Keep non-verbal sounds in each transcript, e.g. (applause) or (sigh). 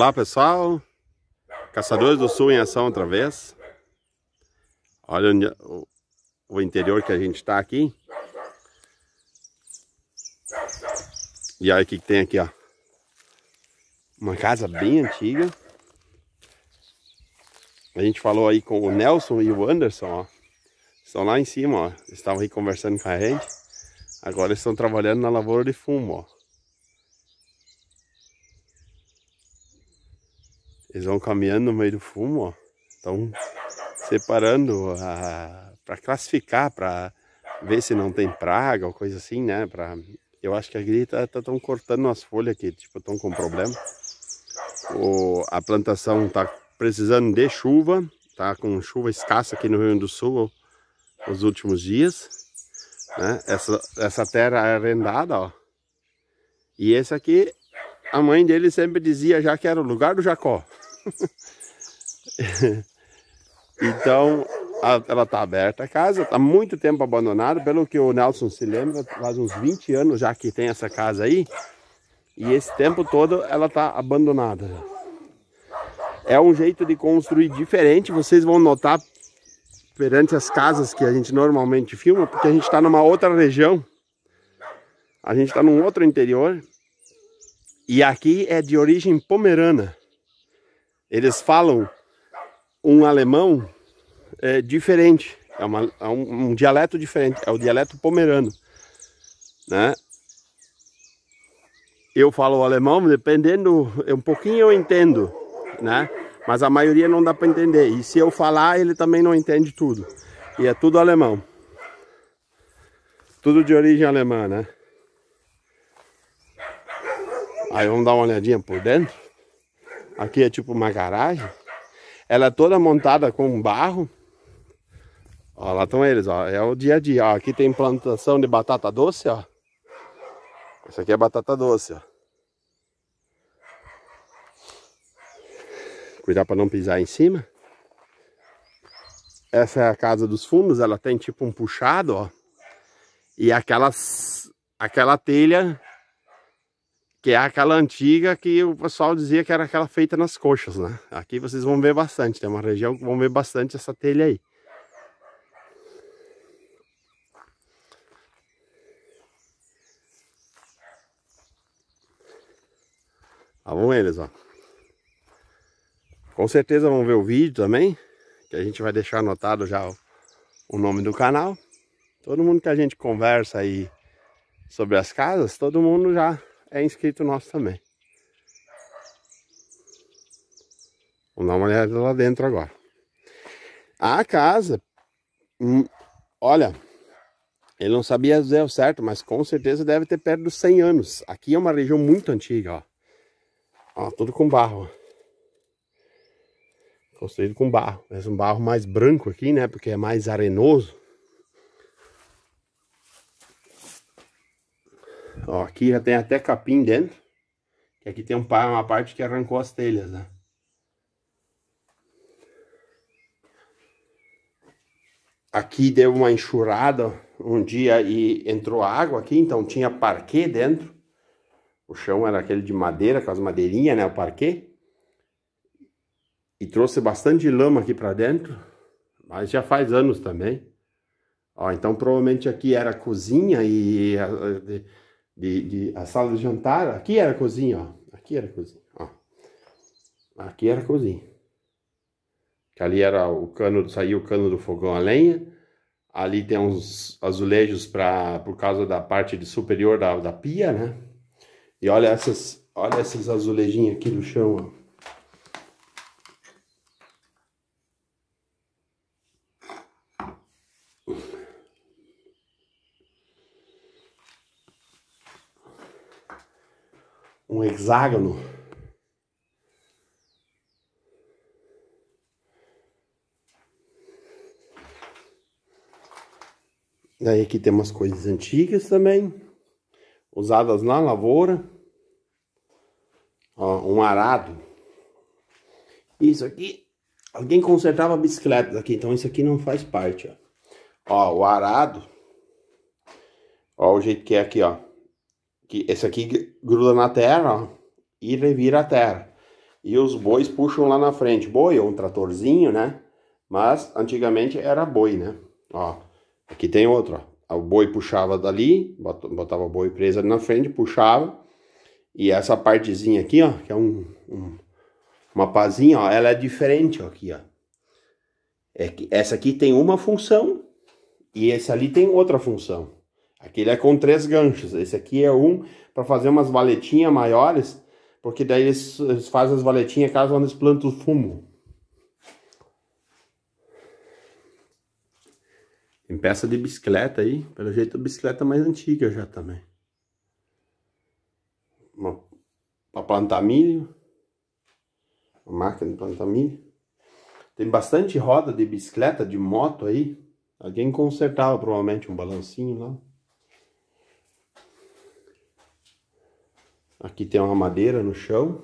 Olá pessoal, Caçadores do Sul em ação outra vez. Olha onde, é o, o interior que a gente está aqui. E aí o que, tem aqui, ó. Uma casa bem antiga. A gente falou aí com o Nelson e o Anderson, ó. Estão lá em cima, ó. Estavam aí conversando com a gente. Agora eles estão trabalhando na lavoura de fumo, ó. vão caminhando no meio do fumo, Estão separando ah, para classificar, para ver se não tem praga ou coisa assim, né? Pra... Eu acho que a grita tá tão cortando as folhas aqui, tipo, estão com problema. O... A plantação tá precisando de chuva, tá com chuva escassa aqui no Rio Grande do Sul nos os últimos dias. Né? Essa, essa terra é arrendada, ó. E esse aqui, a mãe dele sempre dizia já que era o lugar do Jacó. (laughs) então, a, ela está aberta a casa, está muito tempo abandonada, pelo que o Nelson se lembra, faz uns 20 anos já que tem essa casa aí, e esse tempo todo ela está abandonada. É um jeito de construir diferente, vocês vão notar perante as casas que a gente normalmente filma, porque a gente está numa outra região, a gente está num outro interior, e aqui é de origem pomerana. Eles falam um alemão é, diferente, é, uma, é um, um, dialeto diferente, é o dialeto pomerano, né? Eu falo alemão, dependendo, é um pouquinho eu entendo, né? Mas a maioria não dá para entender. E se eu falar, ele também não entende tudo. E é tudo alemão. Tudo de origem alemã, né? Aí vamos dar uma olhadinha por dentro. Aqui é tipo uma garagem. Ela é toda montada com barro. Ó, lá estão eles, ó. É o dia a dia. Ó, aqui tem plantação de batata doce, ó. Isso aqui é batata doce, ó. Cuidar para não pisar em cima. Essa é a casa dos fundos, ela tem tipo um puxado, ó. E aquelas aquela telha que é aquela antiga que o pessoal dizia que era aquela feita nas coxas, né? Aqui vocês vão ver bastante, tem uma região que vão ver bastante essa telha aí. Lá vão eles, ó. Com certeza vão ver o vídeo também, que a gente vai deixar anotado já o, o nome do canal. Todo mundo que a gente conversa aí sobre as casas, todo mundo já é inscrito nosso também. Vamos dar uma olhada lá dentro agora. A casa, hum, olha, ele não sabia dizer o certo, mas com certeza deve ter perto dos 100 anos. Aqui é uma região muito antiga, ó. Ó, tudo com barro, ó construído com barro. mas um barro mais branco aqui, né? Porque é mais arenoso. Ó, aqui já tem até capim dentro. aqui tem um, uma parte que arrancou as telhas, né? Aqui deu uma enxurrada um dia e entrou água aqui, então tinha parquet dentro. O chão era aquele de madeira, com as madeirinhas, né? O parquet. E trouxe bastante lama aqui para dentro. Mas já faz anos também. Ó, então provavelmente aqui era cozinha e eh, de, de, a sala de jantar, aqui era a cozinha, ó. Aqui era a cozinha, ó. Aqui era a cozinha. Que ali era o cano, saía o cano do fogão a lenha. Ali tem uns azulejos para por causa da parte de superior da, da pia, né? E olha essas, olha esses azulejinhos aqui do chão, ó. um hexágono. Daí aqui tem umas coisas antigas também, usadas na lavoura. Ó, um arado. Isso aqui, alguém consertava bicicletas aqui, então isso aqui não faz parte, ó. Ó, o arado. Ó, o jeito que é aqui, ó que esse aqui gruda na terra ó, e revira a terra. E os bois puxam lá na frente, boi ou é um tratorzinho, né? Mas antigamente era boi, né? Ó, aqui tem outro, ó. O boi puxava dali, botava o boi preso ali na frente, puxava. E essa partezinha aqui, ó, que é um, um uma pazinha, ó, ela é diferente ó, aqui, ó. É que essa aqui tem uma função e essa ali tem outra função. Aquele é com três ganchos. Esse aqui é um para fazer umas valetinhas maiores, porque daí eles, eles fazem as valetinhas caso eles plantam o fumo. Tem peça de bicicleta aí, pelo jeito a bicicleta mais antiga já também. Para plantar milho, uma máquina de plantar milho. Tem bastante roda de bicicleta, de moto aí. Alguém consertava provavelmente um balancinho lá. Aqui tem uma madeira no chão.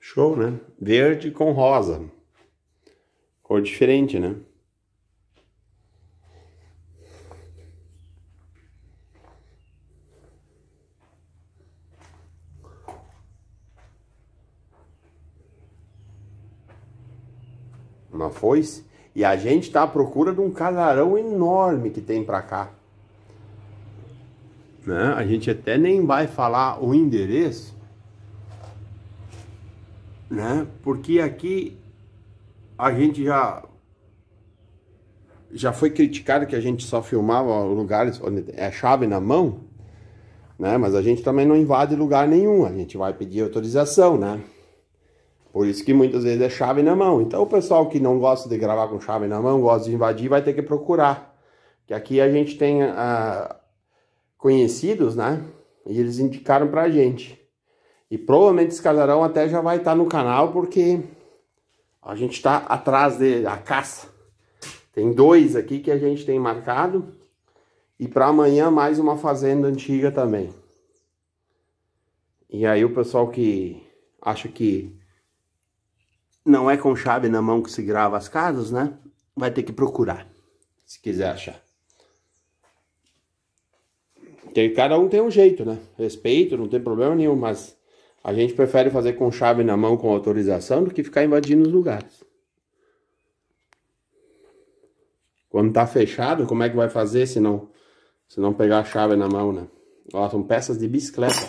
Show, né? Verde com rosa. Cor diferente, né? foice e a gente está à procura de um casarão enorme que tem para cá. Né? A gente até nem vai falar o endereço, né? Porque aqui a gente já já foi criticado que a gente só filmava lugares onde é chave na mão, né? Mas a gente também não invade lugar nenhum, a gente vai pedir autorização, né? Por isso que muitas vezes é chave na mão. Então o pessoal que não gosta de gravar com chave na mão, gosta de invadir, vai ter que procurar. Que aqui a gente tem ah, conhecidos, né? E eles indicaram pra gente. E provavelmente esse casarão até já vai estar tá no canal, porque a gente está atrás da caça. Tem dois aqui que a gente tem marcado. E para amanhã mais uma fazenda antiga também. E aí o pessoal que acha que não é com chave na mão que se grava as casas, né? Vai ter que procurar, se quiser achar. Tem, cada um tem um jeito, né? Respeito, não tem problema nenhum, mas a gente prefere fazer com chave na mão, com autorização, do que ficar invadindo os lugares. Quando tá fechado, como é que vai fazer se não, se não pegar a chave na mão, né? Ó, são peças de bicicleta,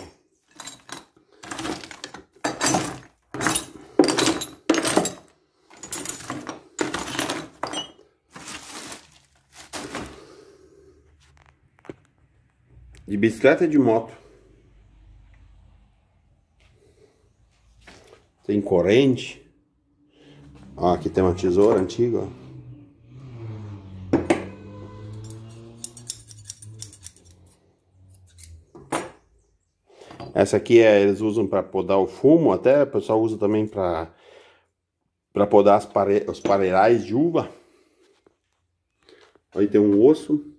de bicicleta e de moto. Tem corrente. Ó, aqui tem uma tesoura antiga, Essa aqui é, eles usam para podar o fumo, até o pessoal usa também para para podar as pare, os pareirais de uva. Aí tem um osso.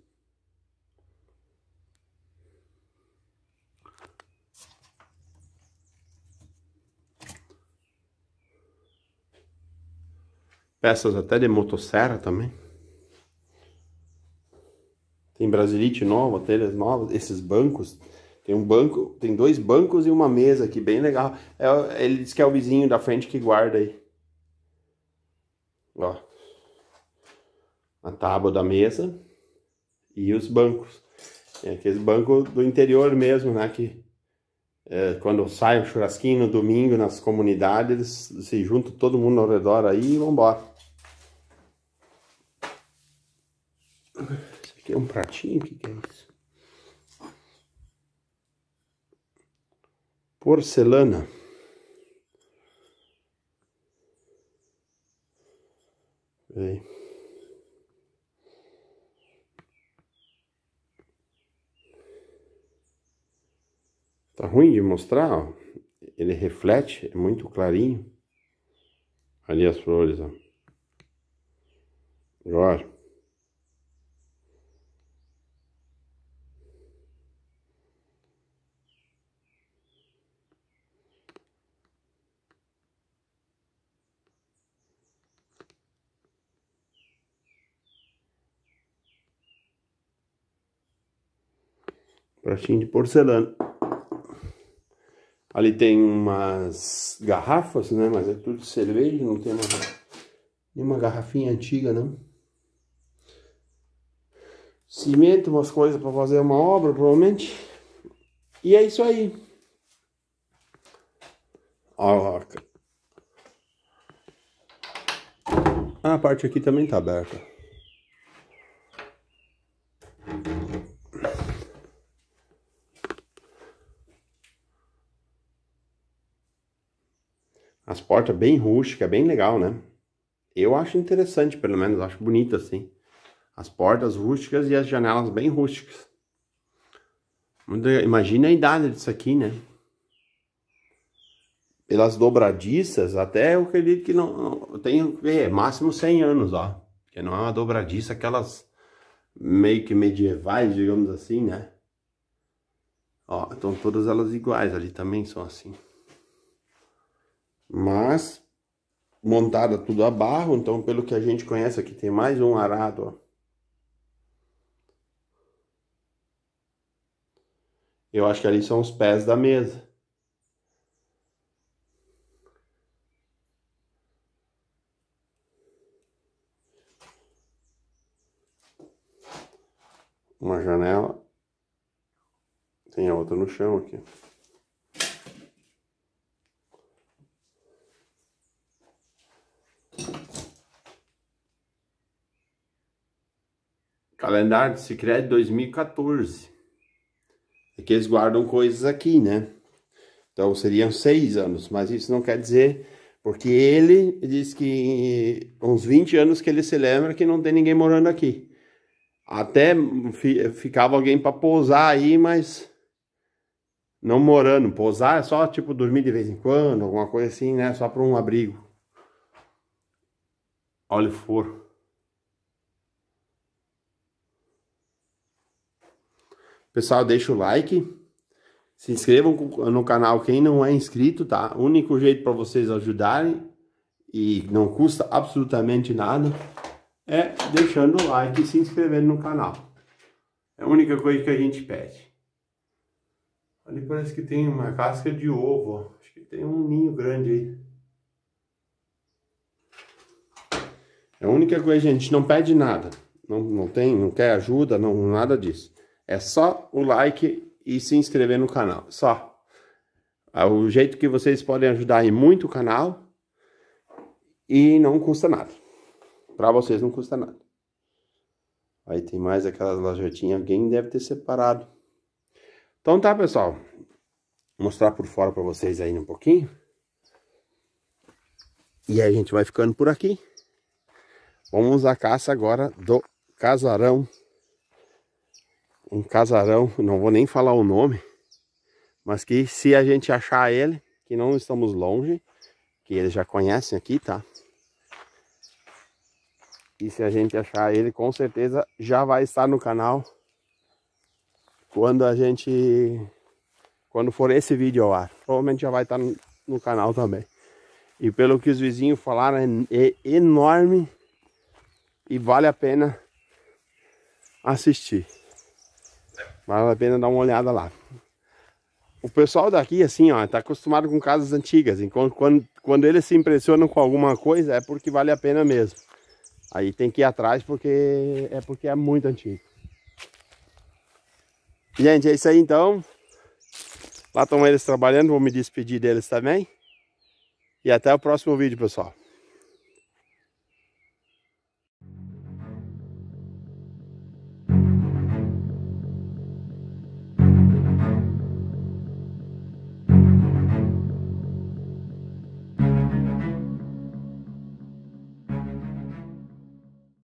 peças até de motosserra também. Tem brasilite nova, telhas novas, esses bancos. Tem um banco, tem dois bancos e uma mesa aqui, bem legal. É, ele diz que é o vizinho da frente que guarda aí. Ó. A tábua da mesa e os bancos. É aqueles bancos do interior mesmo, né? Que é, quando sai um churrasquinho no domingo nas comunidades, eles se juntam todo mundo ao redor aí e vambora. embora. Isso aqui é um pratinho? O que, que é isso? Porcelana. Peraí. ruim de mostrar, ó. ele reflete, é muito clarinho. Ali as flores, ó. Agora. pratinho de porcelana. Ali tem umas garrafas, né? Mas é tudo cerveja, não tem nenhuma, nenhuma garrafinha antiga, não. Cimento, umas coisas para fazer uma obra, provavelmente. E é isso aí. Ó, a parte aqui também tá aberta. As portas bem rústicas, bem legal, né? Eu acho interessante, pelo menos, acho bonita assim. As portas rústicas e as janelas bem rústicas. Imagina a idade disso aqui, né? Pelas dobradiças, até eu acredito que não, não tem é, máximo 100 anos, ó. Porque não é uma dobradiça, aquelas meio que medievais, digamos assim, né? Ó, estão todas elas iguais ali também, são assim mas montada tudo a barro, então pelo que a gente conhece aqui tem mais um arado, ó. Eu acho que ali são os pés da mesa. Uma janela. Tem a outra no chão aqui. Calendário do Cicred 2014. Que eles guardam coisas aqui, né? Então seriam seis anos, mas isso não quer dizer, porque ele diz que uns 20 anos que ele se lembra que não tem ninguém morando aqui. Até ficava alguém para pousar aí, mas não morando. Pousar é só tipo dormir de vez em quando, alguma coisa assim, né? Só para um abrigo. Olha o foro. Pessoal, deixa o like. Se inscrevam no canal quem não é inscrito, tá? O único jeito para vocês ajudarem e não custa absolutamente nada é deixando o like e se inscrevendo no canal. É a única coisa que a gente pede. Ali parece que tem uma casca de ovo. Acho que tem um ninho grande aí. É a única coisa, gente, não pede nada. Não, não tem, não quer ajuda, não nada disso. É só o like e se inscrever no canal. Só. É o jeito que vocês podem ajudar aí muito o canal. E não custa nada. Para vocês não custa nada. Aí tem mais aquelas lajotinhas. Alguém deve ter separado. Então tá, pessoal. Vou mostrar por fora para vocês aí um pouquinho. E aí a gente vai ficando por aqui. Vamos à caça agora do casarão um casarão, não vou nem falar o nome, mas que se a gente achar ele, que não estamos longe, que eles já conhecem aqui, tá? E se a gente achar ele, com certeza já vai estar no canal quando a gente quando for esse vídeo ao ar. Provavelmente já vai estar no, no canal também. E pelo que os vizinhos falaram, é, é enorme e vale a pena assistir. Vale a pena dar uma olhada lá. O pessoal daqui, assim, ó, tá acostumado com casas antigas. Enquanto quando, quando eles se impressionam com alguma coisa, é porque vale a pena mesmo. Aí tem que ir atrás porque é porque é muito antigo. Gente, é isso aí então. Lá estão eles trabalhando, vou me despedir deles também. E até o próximo vídeo, pessoal.